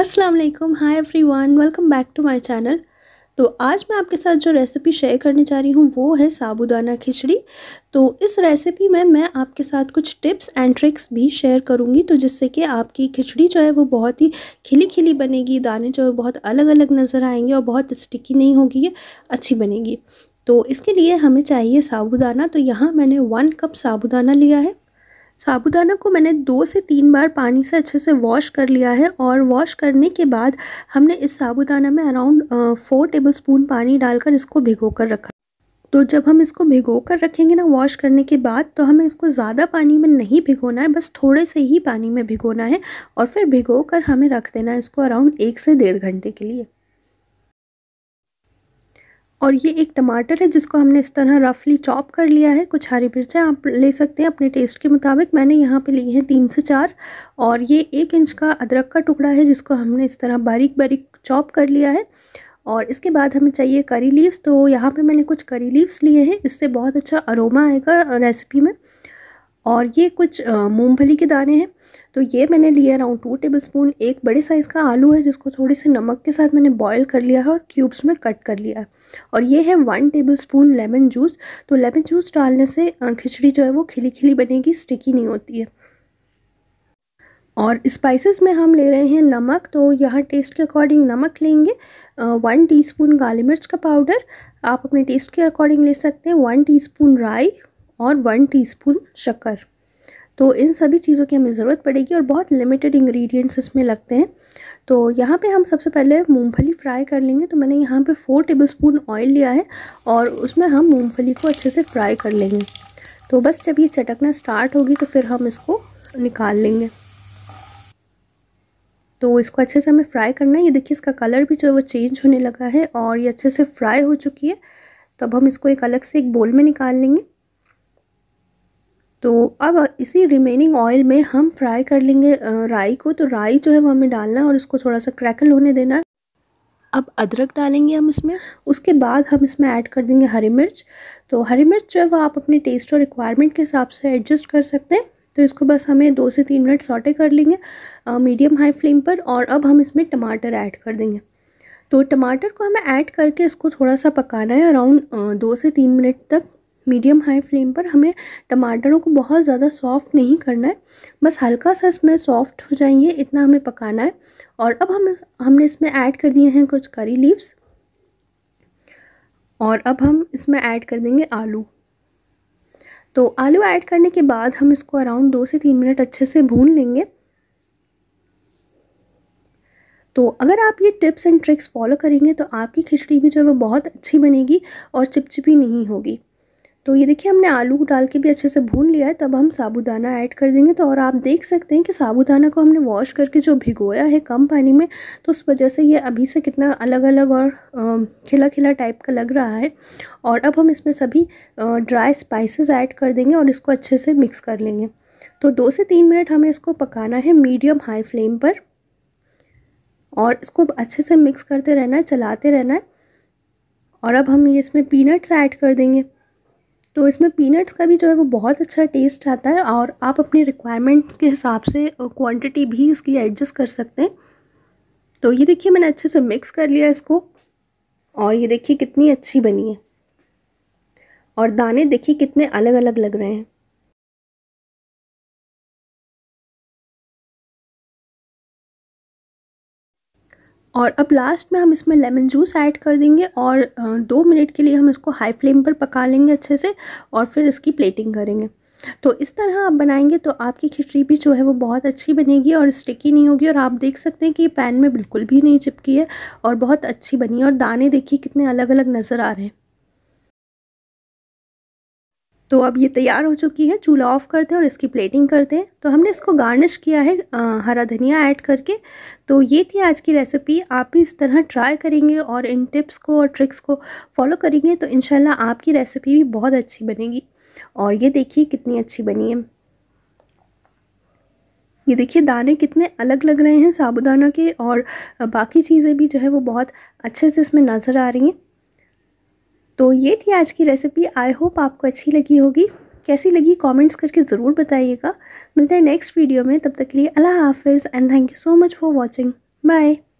अस्सलाम वालेकुम hi everyone welcome back to my channel तो आज मैं आपके साथ जो रेसिपी शेयर करने जा रही हूँ वो है साबुदाना खिचड़ी तो इस रेसिपी में मैं आपके साथ कुछ टिप्स एंड ट्रिक्स भी शेयर करूँगी तो जिससे कि आपकी खिचड़ी जो है वो बहुत ही खिली खिली बनेगी दाने जो है बहुत अलग अलग नज़र आएंगे और बहुत स्टिकी नहीं होगी अच्छी बनेगी तो इसके लिए हमें चाहिए साबुदाना तो यहाँ मैंने वन कप साबुदाना लिया है साबुदाना को मैंने दो से तीन बार पानी से अच्छे से वॉश कर लिया है और वॉश करने के बाद हमने इस साबुदाना में अराउंड फोर टेबल स्पून पानी डालकर इसको भिगो कर रखा तो जब हम इसको भिगो कर रखेंगे ना वॉश करने के बाद तो हमें इसको ज़्यादा पानी में नहीं भिगोना है बस थोड़े से ही पानी में भिगोना है और फिर भिगो कर हमें रख देना है इसको अराउंड एक से डेढ़ घंटे के लिए और ये एक टमाटर है जिसको हमने इस तरह रफली चॉप कर लिया है कुछ हरी मिर्चें आप ले सकते हैं अपने टेस्ट के मुताबिक मैंने यहाँ पे लिए हैं तीन से चार और ये एक इंच का अदरक का टुकड़ा है जिसको हमने इस तरह बारीक बारीक चॉप कर लिया है और इसके बाद हमें चाहिए करी लीव्स तो यहाँ पर मैंने कुछ करी लीव्स लिए हैं इससे बहुत अच्छा अरोमा आएगा रेसिपी में और ये कुछ मूंगफली के दाने हैं तो ये मैंने लिया अराउंड टू टेबल स्पून एक बड़े साइज़ का आलू है जिसको थोड़े से नमक के साथ मैंने बॉईल कर लिया है और क्यूब्स में कट कर लिया है और ये है one tablespoon lemon juice तो लेमन जूस डालने से खिचड़ी जो है वो खिली खिली बनेगी स्टिकी नहीं होती है और स्पाइसेस में हम ले रहे हैं नमक तो यहाँ टेस्ट के अकॉर्डिंग नमक लेंगे वन टीस्पून काली मिर्च का पाउडर आप अपने टेस्ट के अकॉर्डिंग ले सकते हैं वन टीस्पून राई और वन टीस्पून शक्कर तो इन सभी चीज़ों की हमें ज़रूरत पड़ेगी और बहुत लिमिटेड इंग्रेडिएंट्स इसमें लगते हैं तो यहाँ पे हम सबसे पहले मूंगफली फ्राई कर लेंगे तो मैंने यहाँ पे फोर टेबलस्पून ऑयल लिया है और उसमें हम मूंगफली को अच्छे से फ्राई कर लेंगे तो बस जब ये चटकना स्टार्ट होगी तो फिर हम इसको निकाल लेंगे तो इसको अच्छे से हमें फ्राई करना है ये देखिए इसका कलर भी जो है वो चेंज होने लगा है और ये अच्छे से फ्राई हो चुकी है तो अब हम इसको एक अलग से एक बोल में निकाल लेंगे तो अब इसी रिमेनिंग ऑयल में हम फ्राई कर लेंगे राई को तो राई जो है वो हमें डालना है और इसको थोड़ा सा क्रैकल होने देना है अब अदरक डालेंगे हम इसमें उसके बाद हम इसमें ऐड कर देंगे हरी मिर्च तो हरी मिर्च जो है वो आप अपने टेस्ट और रिक्वायरमेंट के हिसाब से एडजस्ट कर सकते हैं तो इसको बस हमें दो से तीन मिनट सॉटे कर लेंगे मीडियम हाई फ्लेम पर और अब हम इसमें टमाटर ऐड कर देंगे तो टमाटर को हमें ऐड करके इसको थोड़ा सा पकाना है अराउंड दो से तीन मिनट तक मीडियम हाई फ्लेम पर हमें टमाटरों को बहुत ज़्यादा सॉफ्ट नहीं करना है बस हल्का सा इसमें सॉफ्ट हो जाएंगे इतना हमें पकाना है और अब हम हमने इसमें ऐड कर दिए हैं कुछ करी लीव्स और अब हम इसमें ऐड कर देंगे आलू तो आलू ऐड करने के बाद हम इसको अराउंड दो से तीन मिनट अच्छे से भून लेंगे तो अगर आप ये टिप्स एंड ट्रिक्स फॉलो करेंगे तो आपकी खिचड़ी भी जो है वो बहुत अच्छी बनेगी और चिपचिपी नहीं होगी तो ये देखिए हमने आलू डाल के भी अच्छे से भून लिया है तब हम साबूदाना ऐड कर देंगे तो और आप देख सकते हैं कि साबूदाना को हमने वॉश करके जो भिगोया है कम पानी में तो उस वजह से ये अभी से कितना अलग अलग और खिला खिला टाइप का लग रहा है और अब हम इसमें सभी ड्राई स्पाइसेस ऐड कर देंगे और इसको अच्छे से मिक्स कर लेंगे तो दो से तीन मिनट हमें इसको पकाना है मीडियम हाई फ्लेम पर और इसको अच्छे से मिक्स करते रहना है चलाते रहना है और अब हम ये इसमें पीनट्स ऐड कर देंगे तो इसमें पीनट्स का भी जो है वो बहुत अच्छा टेस्ट आता है और आप अपनी रिक्वायरमेंट्स के हिसाब से क्वांटिटी भी इसकी एडजस्ट कर सकते हैं तो ये देखिए मैंने अच्छे से मिक्स कर लिया इसको और ये देखिए कितनी अच्छी बनी है और दाने देखिए कितने अलग अलग लग रहे हैं और अब लास्ट में हम इसमें लेमन जूस ऐड कर देंगे और दो मिनट के लिए हम इसको हाई फ्लेम पर पका लेंगे अच्छे से और फिर इसकी प्लेटिंग करेंगे तो इस तरह आप बनाएंगे तो आपकी खिचड़ी भी जो है वो बहुत अच्छी बनेगी और स्टिकी नहीं होगी और आप देख सकते हैं कि पैन में बिल्कुल भी नहीं चिपकी है और बहुत अच्छी बनी है और दाने देखिए कितने अलग अलग नज़र आ रहे हैं तो अब ये तैयार हो चुकी है चूल्हा ऑफ़ करते हैं और इसकी प्लेटिंग करते हैं तो हमने इसको गार्निश किया है आ, हरा धनिया ऐड करके तो ये थी आज की रेसिपी आप भी इस तरह ट्राई करेंगे और इन टिप्स को और ट्रिक्स को फॉलो करेंगे तो इन आपकी रेसिपी भी बहुत अच्छी बनेगी और ये देखिए कितनी अच्छी बनी है ये देखिए दाने कितने अलग लग रहे हैं साबुदाना के और बाकी चीज़ें भी जो है वो बहुत अच्छे से इसमें नज़र आ रही हैं तो ये थी आज की रेसिपी आई होप आपको अच्छी लगी होगी कैसी लगी कमेंट्स करके ज़रूर बताइएगा मिलते हैं नेक्स्ट वीडियो में तब तक के लिए अल्लाह हाफिज़ and thank you so much for watching bye